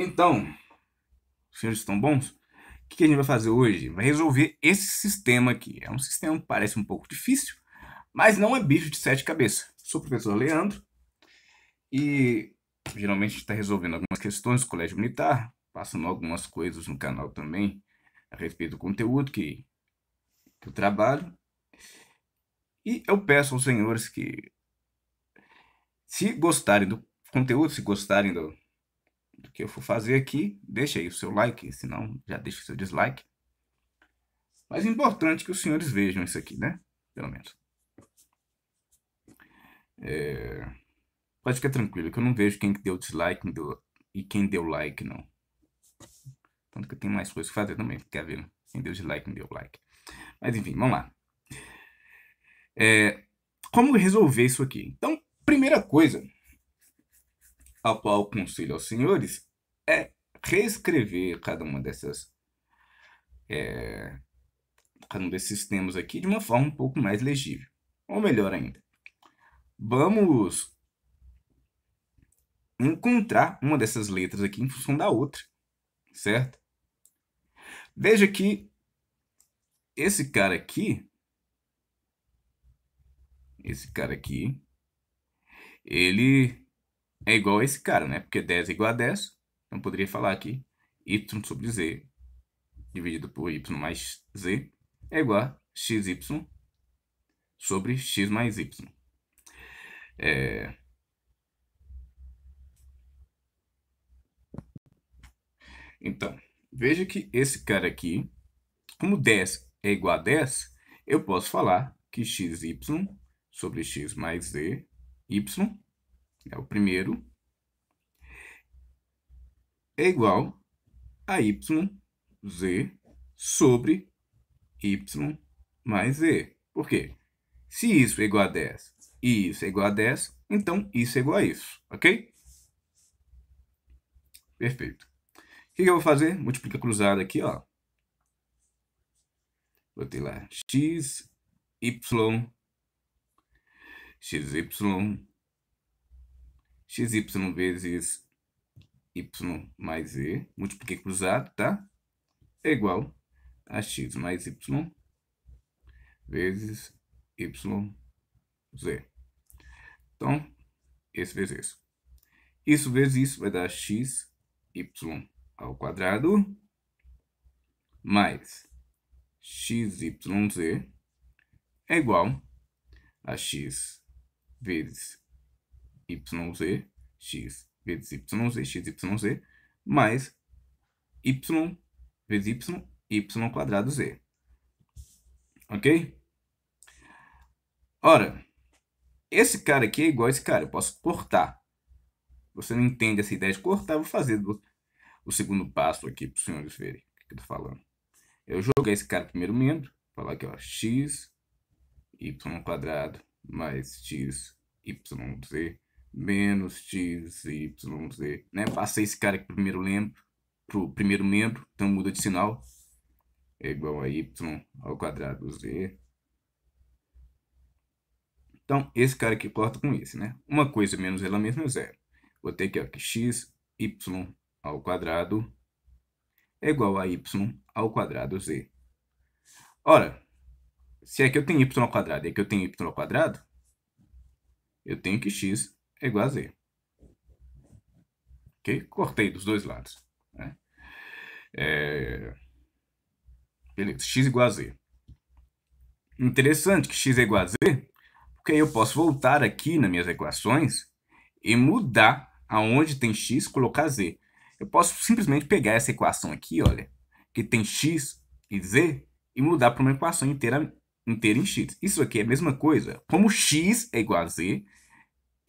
Então, os senhores estão bons? O que a gente vai fazer hoje? Vai resolver esse sistema aqui. É um sistema que parece um pouco difícil, mas não é bicho de sete cabeças. Sou o professor Leandro e geralmente está resolvendo algumas questões do colégio militar, passando algumas coisas no canal também a respeito do conteúdo que, que eu trabalho. E eu peço aos senhores que, se gostarem do conteúdo, se gostarem do, do que eu for fazer aqui. Deixa aí o seu like, senão já deixa o seu dislike. Mas é importante que os senhores vejam isso aqui, né? Pelo menos. É... Pode ficar tranquilo, que eu não vejo quem deu dislike quem deu... e quem deu like, não. Tanto que eu tenho mais coisas que fazer também, quer ver? Quem deu dislike, quem deu like. Mas enfim, vamos lá. É... Como resolver isso aqui? Então, primeira coisa, ao qual conselho aos senhores é reescrever cada uma dessas é, cada um desses temas aqui de uma forma um pouco mais legível. Ou melhor ainda, vamos encontrar uma dessas letras aqui em função da outra, certo? Veja que esse cara aqui, esse cara aqui, ele é igual a esse cara, né? Porque 10 é igual a 10. Então, poderia falar aqui y sobre z dividido por y mais z é igual a xy sobre x mais y. É... Então, veja que esse cara aqui, como 10 é igual a 10, eu posso falar que xy sobre x mais z, y é o primeiro, é igual a YZ sobre Y mais Z. Por quê? Se isso é igual a 10 e isso é igual a 10, então isso é igual a isso, ok? Perfeito. O que eu vou fazer? Multiplica cruzado aqui, ó. Botei lá x, y, x, y XY vezes Y mais E, multipliquei é cruzado, tá? É igual a X mais Y vezes Y, Z. Então, esse vezes isso. Isso vezes isso vai dar X, Y ao quadrado, mais XYZ é igual a X vezes yz, x vezes yz, xyz, mais y vezes y, y quadrado z. Ok? Ora, esse cara aqui é igual a esse cara, eu posso cortar. Você não entende essa ideia de cortar, eu vou fazer o segundo passo aqui para os senhores verem o que eu estou falando. Eu jogo esse cara primeiro membro, falar aqui, ó, x, y quadrado mais x, y, z, menos X, Y, Z, né? Passa esse cara pro primeiro lembro, pro primeiro membro, então muda de sinal, é igual a Y ao quadrado Z. Então, esse cara aqui corta com esse, né? Uma coisa menos ela mesma é zero. Vou ter aqui, ó, que x, y ao quadrado é igual a y ao quadrado z. Ora, se aqui é eu tenho y ao quadrado e aqui é eu tenho y ao quadrado, eu tenho que x é igual a Z. Ok? Cortei dos dois lados. Né? É... Beleza, x igual a z. Interessante que x é igual a z, porque aí eu posso voltar aqui nas minhas equações e mudar aonde tem x, colocar z. Eu posso simplesmente pegar essa equação aqui, olha, que tem x e z, e mudar para uma equação inteira, inteira em x. Isso aqui é a mesma coisa. Como x é igual a z,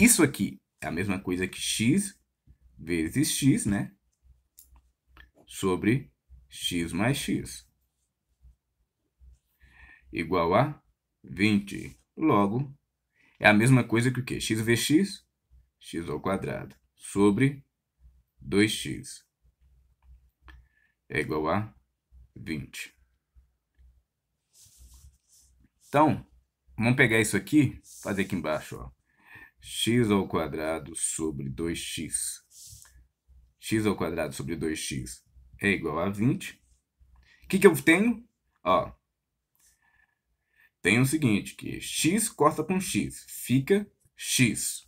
isso aqui é a mesma coisa que x vezes x, né? Sobre x mais x. Igual a 20. Logo, é a mesma coisa que o quê? x vezes x, x ao quadrado, sobre 2x. É igual a 20. Então, vamos pegar isso aqui, fazer aqui embaixo, ó x ao quadrado sobre 2x. x ao quadrado sobre 2x é igual a 20. O que, que eu tenho? Ó, tem o seguinte, que x corta com x, fica x,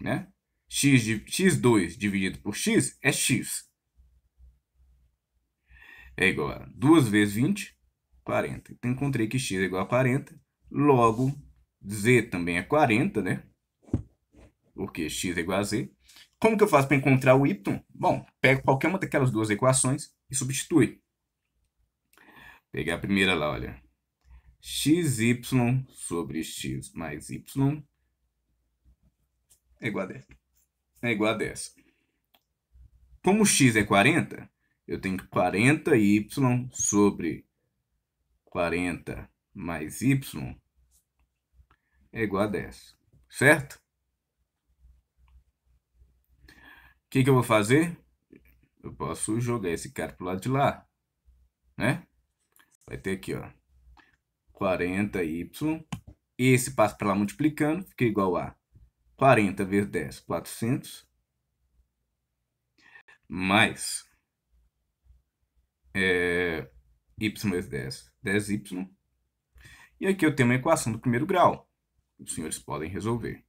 né? x de, x2 dividido por x é x. É igual a 2 vezes 20, 40. Então, encontrei que x é igual a 40. Logo, z também é 40, né? porque x é igual a z. Como que eu faço para encontrar o y? Bom, pego qualquer uma daquelas duas equações e substitui. Pegar a primeira lá, olha. xy sobre x mais y é igual a 10. É igual a 10. Como x é 40, eu tenho 40y sobre 40 mais y é igual a 10, certo? que, que eu vou fazer? Eu posso jogar esse cara pro lado de lá, né? Vai ter aqui, ó, 40y. Esse passa para lá multiplicando, fica igual a 40 vezes 10, 400. Mais é, y vezes 10, 10y. E aqui eu tenho uma equação do primeiro grau. Os senhores podem resolver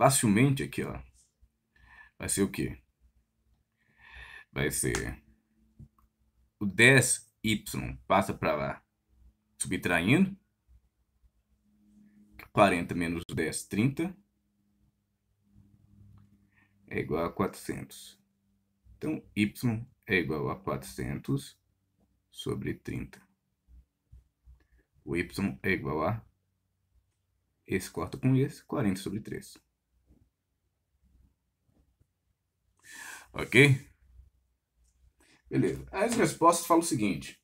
facilmente aqui, ó. Vai ser o quê? Vai ser o 10y passa para lá, subtraindo. 40 menos 10, 30. É igual a 400. Então, y é igual a 400 sobre 30. O y é igual a... Esse corta com esse, 40 sobre 3. Ok? Beleza. As respostas falam o seguinte: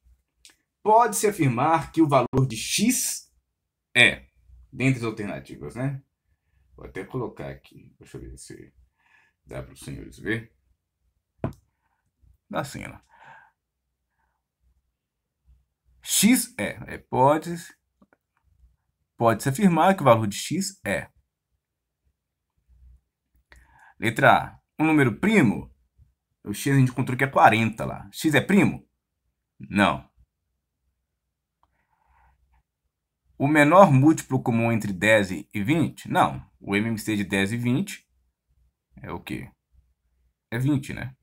pode-se afirmar que o valor de x é, dentre as alternativas, né? Vou até colocar aqui, deixa eu ver se dá para os senhores ver. Dá sim, ó. X é, é pode, pode-se afirmar que o valor de x é. Letra A, um número primo o x a gente encontrou que é 40 lá. X é primo? Não. O menor múltiplo comum entre 10 e 20? Não. O MMC de 10 e 20 é o quê? É 20, né?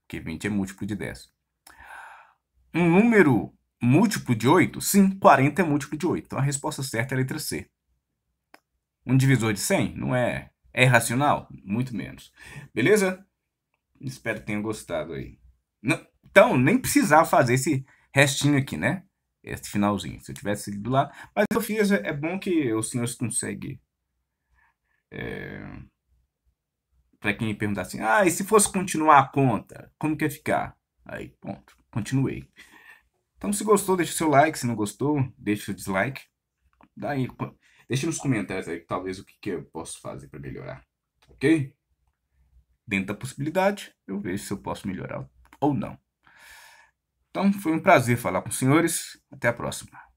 Porque 20 é múltiplo de 10. Um número múltiplo de 8? Sim, 40 é múltiplo de 8. Então a resposta certa é a letra C. Um divisor de 100? Não é. É irracional? Muito menos. Beleza? Espero que tenham gostado aí. Não, então, nem precisava fazer esse restinho aqui, né? Este finalzinho. Se eu tivesse ido lá. Mas eu fiz, é, é bom que os senhores conseguem. É... Para quem perguntar assim, ah, e se fosse continuar a conta, como que ia ficar? Aí, ponto. Continuei. Então, se gostou, deixa o seu like. Se não gostou, deixa o dislike. Daí, deixa nos comentários aí, talvez, o que, que eu posso fazer para melhorar. Ok? dentro da possibilidade, eu vejo se eu posso melhorar ou não. Então, foi um prazer falar com os senhores. Até a próxima.